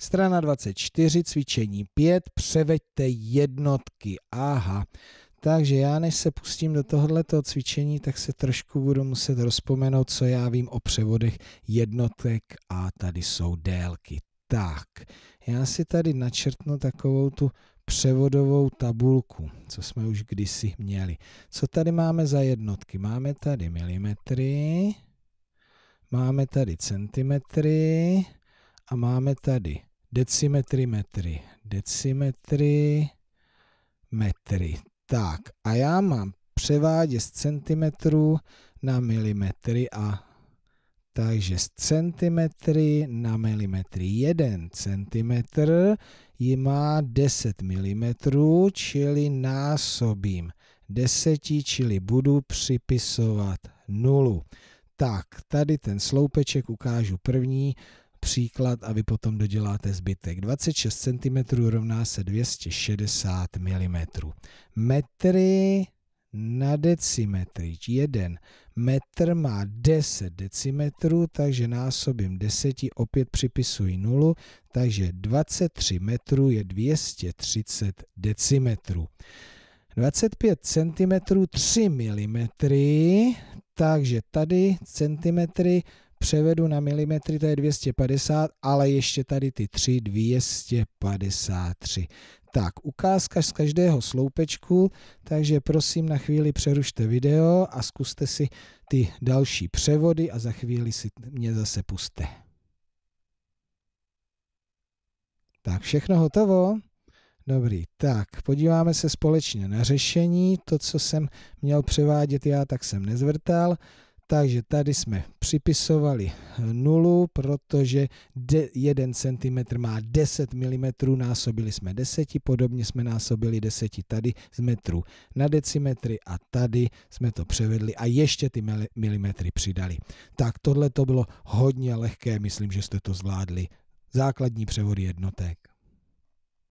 Strana 24, cvičení 5, převeďte jednotky. Aha, takže já než se pustím do tohoto cvičení, tak se trošku budu muset rozpomenout, co já vím o převodech jednotek a tady jsou délky. Tak, já si tady načrtnu takovou tu převodovou tabulku, co jsme už kdysi měli. Co tady máme za jednotky? Máme tady milimetry, máme tady centimetry a máme tady decimetry, metry, decimetry, metry. Tak a já mám převádět z centimetrů na milimetry a takže z centimetry na milimetry. jeden centimetr ji má 10 mm, čili násobím deseti, čili budu připisovat nulu. Tak, tady ten sloupeček ukážu první, příklad a vy potom doděláte zbytek. 26 cm rovná se 260 mm. Metry na decimetry. Jeden metr má 10 decimetrů, takže násobím 10, opět připisuji nulu, takže 23 metrů je 230 decimetrů. 25 cm 3 mm, takže tady centimetry převedu na milimetry, to je 250, ale ještě tady ty 3, 253. Tak, ukázka z každého sloupečku, takže prosím na chvíli přerušte video a zkuste si ty další převody a za chvíli si mě zase puste. Tak, všechno hotovo? Dobrý, tak podíváme se společně na řešení. To, co jsem měl převádět já, tak jsem nezvrtal. Takže tady jsme připisovali eh, nulu, protože 1 cm má 10 mm, násobili jsme 10, podobně jsme násobili 10 tady z metru na decimetry a tady jsme to převedli a ještě ty milimetry přidali. Tak tohle to bylo hodně lehké, myslím, že jste to zvládli. Základní převody jednotek.